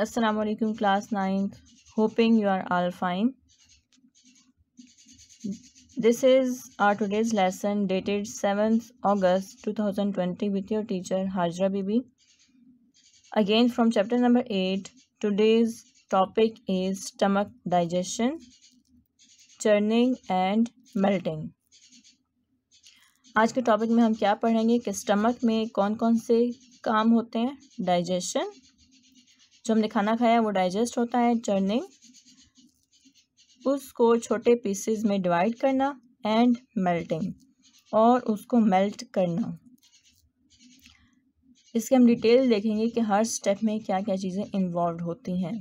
असलकम class ninth hoping you are all fine this is our today's lesson dated seventh August two thousand twenty with your teacher Hajra Bibi again from chapter number eight today's topic is stomach digestion churning and melting आज के topic में हम क्या पढ़ेंगे कि stomach में कौन कौन से काम होते हैं डाइजेशन जो हमने खाना खाया वो डाइजेस्ट होता है चर्निंग उसको छोटे पीसेस में डिवाइड करना एंड मेल्टिंग और उसको मेल्ट करना इसके हम डिटेल देखेंगे कि हर स्टेप में क्या क्या चीज़ें इन्वॉल्व होती हैं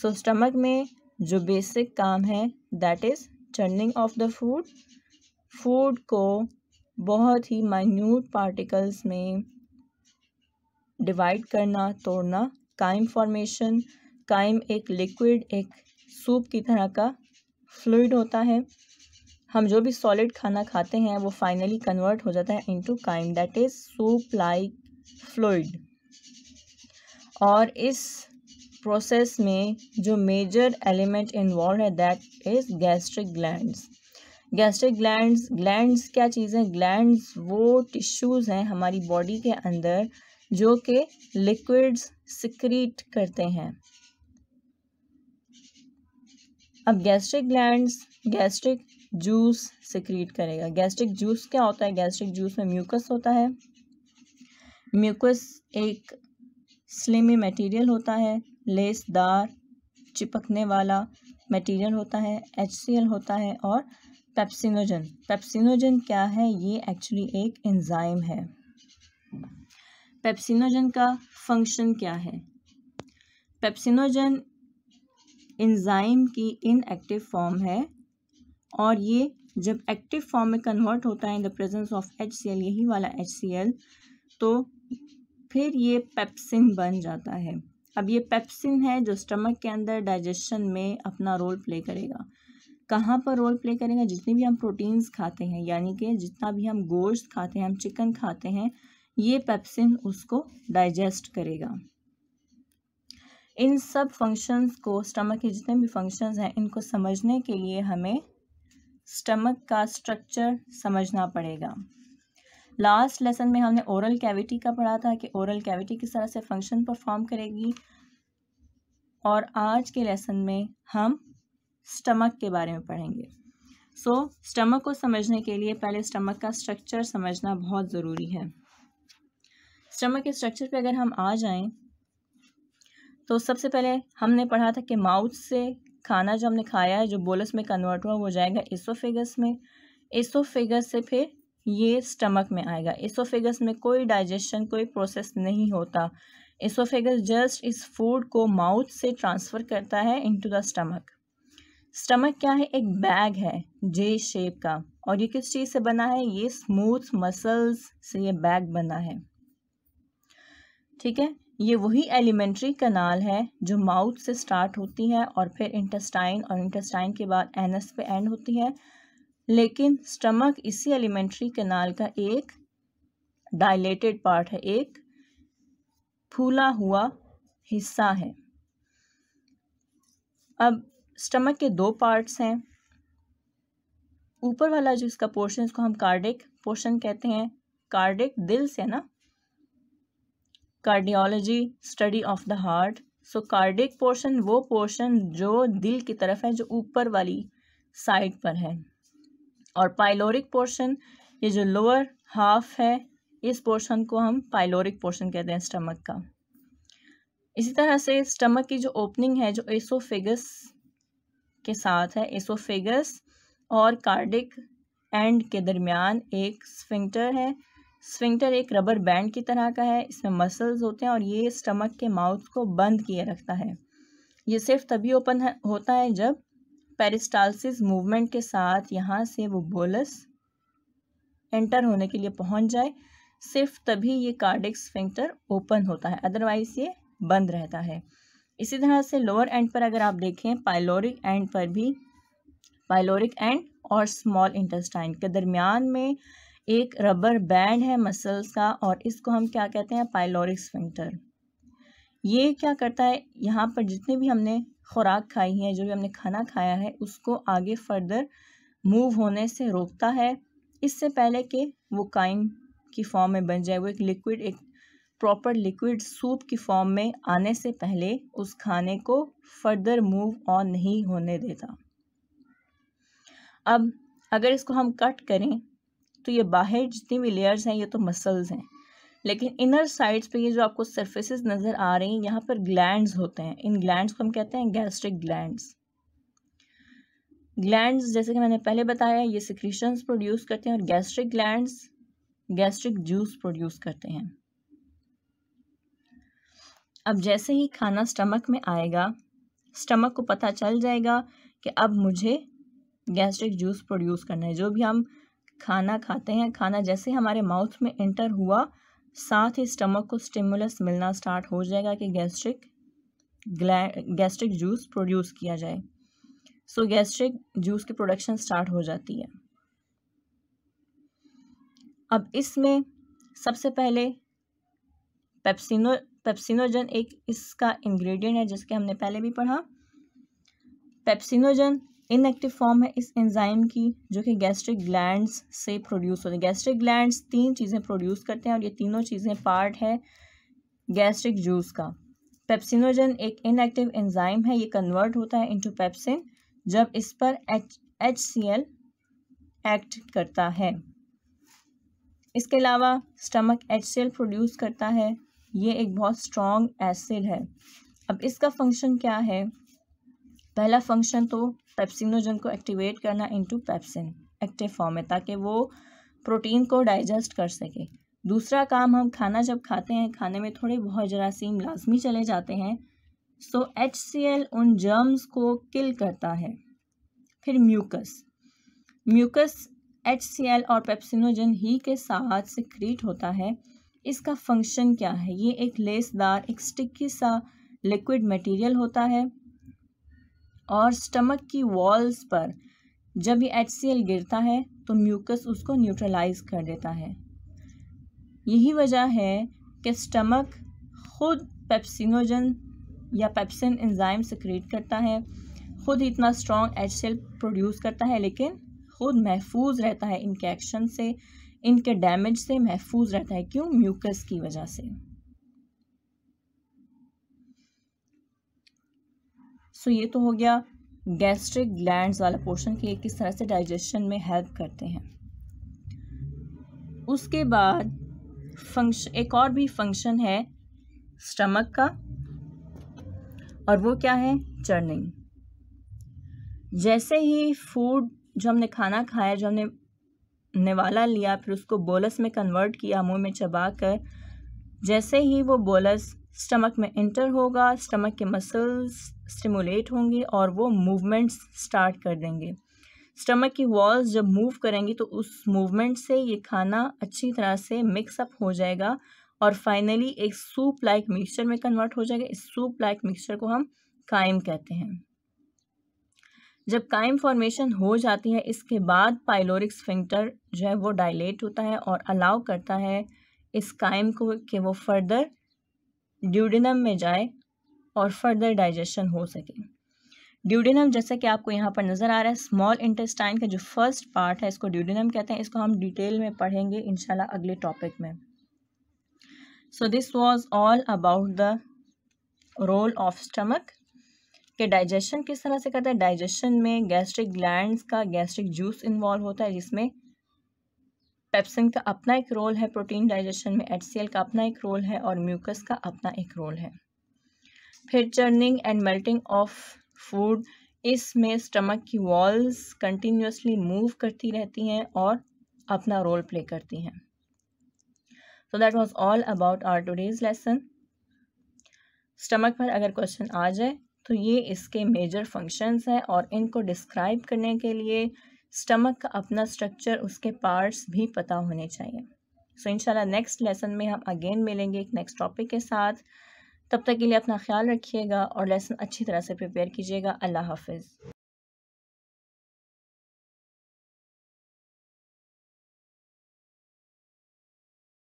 सो so, स्टमक में जो बेसिक काम है that is churning of the food food को बहुत ही माइन्यूट पार्टिकल्स में डिवाइड करना तोड़ना काइम फॉर्मेशन काइम एक लिक्विड एक सूप की तरह का फ्लूड होता है हम जो भी सॉलिड खाना खाते हैं वो फाइनली कन्वर्ट हो जाता है into chyme that is soup like fluid और इस प्रोसेस में जो मेजर एलिमेंट इन्वॉल्व है that is gastric glands gastric glands glands क्या चीजें ग्लैंड ग्लैंड्स वो टिश्यूज़ हैं हमारी बॉडी के अंदर जो कि लिक्विड्स सिक्रीट करते हैं अब gastric glands gastric juice secrete करेगा गैस्ट्रिक जूस क्या होता है गैस्ट्रिक जूस में म्यूकस होता है म्यूकस एक स्लिमी मटेरियल होता है लेसदार चिपकने वाला मटेरियल होता है एच होता है और पेप्सिनोजन पेप्सिनोजन क्या है ये एक्चुअली एक एंजाइम है पेप्सिनोजन का फंक्शन क्या है पेप्सिनोजन इंजाइम की इनएक्टिव फॉर्म है और ये जब एक्टिव फॉर्म में कन्वर्ट होता है in the presence of H C L यही वाला एच सी एल तो फिर ये पेप्सिन बन जाता है अब ये पेप्सिन है जो स्टमक के अंदर डाइजेशन में अपना रोल प्ले करेगा कहाँ पर रोल प्ले करेगा जितनी भी हम प्रोटीन्स खाते हैं यानी कि जितना भी हम गोश्त खाते हैं हम चिकन खाते हैं ये पेप्सिन उसको डाइजेस्ट करेगा इन सब फंक्शंस को स्टमक के जितने भी फंक्शंस हैं इनको समझने के लिए हमें स्टमक का स्ट्रक्चर समझना पड़ेगा लास्ट लेसन में हमने ओरल कैविटी का पढ़ा था कि ओरल कैविटी किस तरह से फंक्शन परफॉर्म करेगी और आज के लेसन में हम स्टमक के बारे में पढ़ेंगे सो so, स्टमक को समझने के लिए पहले स्टमक का स्ट्रक्चर समझना बहुत ज़रूरी है स्टमक के स्ट्रक्चर पे अगर हम आ जाएं तो सबसे पहले हमने पढ़ा था कि माउथ से खाना जो हमने खाया है जो बोलस में कन्वर्ट हुआ वो जाएगा इसोफेगस में इसोफेगस से फिर ये स्टमक में आएगा इसोफेगस में कोई डाइजेशन कोई प्रोसेस नहीं होता इसोफेगस जस्ट इस फूड को माउथ से ट्रांसफ़र करता है इनटू द स्टमक स्टमक क्या है एक बैग है जे शेप का और ये किस चीज़ से बना है ये स्मूथ मसल्स से ये बैग बना है ठीक है ये वही एलिमेंट्री कनाल है जो माउथ से स्टार्ट होती है और फिर इंटेस्टाइन और इंटेस्टाइन के बाद एनस पे एंड होती है लेकिन स्टमक इसी एलिमेंट्री कनाल का एक डायलेटेड पार्ट है एक फूला हुआ हिस्सा है अब स्टमक के दो पार्ट्स हैं ऊपर वाला जो इसका पोर्शन इसको हम कार्डिक पोर्शन कहते हैं कार्डिक दिल से ना cardiology study of the heart so cardiac portion वो पोर्शन जो दिल की तरफ है जो ऊपर वाली साइड पर है और पाइलोरिक पोर्शन ये जो लोअर हाफ है इस पोर्शन को हम पाइलोरिक पोर्शन कहते हैं स्टमक का इसी तरह से स्टमक की जो ओपनिंग है जो एसोफेगस के साथ है एसोफेगस और कार्डिक एंड के दरमियान एक स्फिंक्टर है स्विंगटर एक रबर बैंड की तरह का है इसमें मसल्स होते हैं और ये स्टमक के माउथ को बंद किए रखता है ये सिर्फ तभी ओपन होता है जब पेरिस्टालसिस मूवमेंट के साथ यहाँ से वो बोलस एंटर होने के लिए पहुँच जाए सिर्फ तभी ये कार्डिक स्विंगटर ओपन होता है अदरवाइज ये बंद रहता है इसी तरह से लोअर एंड पर अगर आप देखें पाइलोरिक एंड पर भी पाइलोरिक एंड और स्मॉल इंटेस्टाइन के दरमियान में एक रबर बैंड है मसल्स का और इसको हम क्या कहते हैं पाइलोरिक स्फिंक्टर ये क्या करता है यहाँ पर जितने भी हमने खुराक खाई है जो भी हमने खाना खाया है उसको आगे फर्दर मूव होने से रोकता है इससे पहले कि वो काइम की फॉर्म में बन जाए वो एक लिक्विड एक प्रॉपर लिक्विड सूप की फॉर्म में आने से पहले उस खाने को फर्दर मूव ऑन नहीं होने देता अब अगर इसको हम कट करें तो ये बाहर जितनी भी लेयर्स हैं ये तो मसल्स हैं लेकिन इनर साइड्स पे ये जो आपको सर्फेसिस नज़र आ रही हैं यहाँ पर ग्लैंड्स होते हैं इन ग्लैंड्स को हम कहते हैं गैस्ट्रिक ग्लैंड्स ग्लैंड्स जैसे कि मैंने पहले बताया ये सिक्रीशंस प्रोड्यूस करते हैं और gastric glands gastric juice produce करते हैं अब जैसे ही खाना स्टमक में आएगा स्टमक को पता चल जाएगा कि अब मुझे गैस्ट्रिक जूस प्रोड्यूस करना है जो भी हम खाना खाते हैं खाना जैसे हमारे माउथ में इंटर हुआ साथ ही स्टमक को स्टिमुलस मिलना स्टार्ट हो जाएगा कि गैस्ट्रिक गैस्ट्रिक जूस प्रोड्यूस किया जाए सो गैस्ट्रिक जूस की प्रोडक्शन स्टार्ट हो जाती है अब इसमें सबसे पहले पेप्सिनो पेप्सिनोजन एक इसका इंग्रेडिएंट है जिसके हमने पहले भी पढ़ा पेप्सिनोजन इनएक्टिव फॉर्म है इस एंजाइम की जो कि गैस्ट्रिक ग्लैंड्स से प्रोड्यूस होते हैं गैस्ट्रिक ग्लैंड्स तीन चीज़ें प्रोड्यूस करते हैं और ये तीनों चीज़ें पार्ट है गैस्ट्रिक जूस का पेप्सिनोजन एक इनएक्टिव एंजाइम है ये कन्वर्ट होता है इनटू पेप्सिन जब इस पर H H C L act करता है इसके अलावा stomach H C L produce करता है ये एक बहुत स्ट्रॉन्ग एसिड है अब इसका फंक्शन क्या है पहला फंक्शन तो पेप्सिनोजन को एक्टिवेट करना इनटू पेप्सिन एक्टिव फॉर्म में ताकि वो प्रोटीन को डाइजेस्ट कर सके दूसरा काम हम खाना जब खाते हैं खाने में थोड़े बहुत जरासीम लाजमी चले जाते हैं सो एच सी एल उन जर्म्स को किल करता है फिर mucus mucus H C L और पेप्सिनोजन ही के साथ सिक्रीट होता है इसका फंक्शन क्या है ये एक लेसदार एक स्टिकी सा लिक्विड मटेरियल होता है और स्टमक की वॉल्स पर जब ये एच गिरता है तो म्यूकस उसको न्यूट्रलाइज कर देता है यही वजह है कि स्टमक खुद पेप्सिनोजन या पेप्सिन एंजाइम सिक्रिएट करता है खुद इतना स्ट्रॉन्ग एच प्रोड्यूस करता है लेकिन खुद महफूज रहता है इनके एक्शन से इनके डैमेज से महफूज रहता है क्यों म्यूकस की वजह से सो ये तो हो गया गैस्ट्रिक ग्लैंड वाला पोर्शन कि ये किस तरह से डाइजेशन में हेल्प करते हैं उसके बाद फंक्शन एक और भी फंक्शन है स्टमक का और वो क्या है चर्निंग जैसे ही फूड जो हमने खाना खाया जो हमने निवाला लिया फिर उसको बोलस में कन्वर्ट किया मुंह में चबा कर जैसे ही वो बोलस स्टमक में इंटर होगा स्टमक के मसल्स स्टिमुलेट होंगे और वो मूवमेंट्स स्टार्ट कर देंगे स्टमक की वॉल्स जब मूव करेंगी तो उस मूवमेंट से ये खाना अच्छी तरह से मिक्सअप हो जाएगा और फाइनली एक सूप लाइक मिक्सचर में कन्वर्ट हो जाएगा इस सूप लाइक मिक्सचर को हम कायम कहते हैं जब कायम फॉर्मेशन हो जाती है इसके बाद पाइलोरिक स्फिंक्टर जो है वो डायलेट होता है और अलाउ करता है इस कायम को कि वो फर्दर ड्यूडिनम में जाए और फर्दर डाइजेशन हो सके ड्यूडिनम जैसा कि आपको यहाँ पर नज़र आ रहा है स्मॉल इंटेस्टाइन का जो फर्स्ट पार्ट है इसको ड्यूडिनम कहते हैं इसको हम डिटेल में पढ़ेंगे इनशाला अगले टॉपिक में so this was all about the role of stomach कि डाइजेशन किस तरह से करता है डाइजेशन में गैस्ट्रिक ग्लैंड्स का गैस्ट्रिक जूस इन्वॉल्व होता है जिसमें पेप्सिन का अपना एक रोल है प्रोटीन डाइजेशन में एच का अपना एक रोल है और म्यूकस का अपना एक रोल है फिर churning and melting of food इसमें स्टमक की वॉल्स कंटिन्यूसली मूव करती रहती हैं और अपना रोल प्ले करती हैं so that was all about our today's lesson stomach पर अगर क्वेश्चन आ जाए तो ये इसके मेजर फंक्शंस हैं और इनको डिस्क्राइब करने के लिए स्टमक का अपना स्ट्रक्चर उसके पार्ट्स भी पता होने चाहिए सो so, नेक्स्ट लेसन में हम अगेन मिलेंगे एक नेक्स्ट टॉपिक के साथ तब तक के लिए अपना ख्याल रखिएगा और लेसन अच्छी तरह से प्रिपेयर कीजिएगा अल्लाह हाफिज़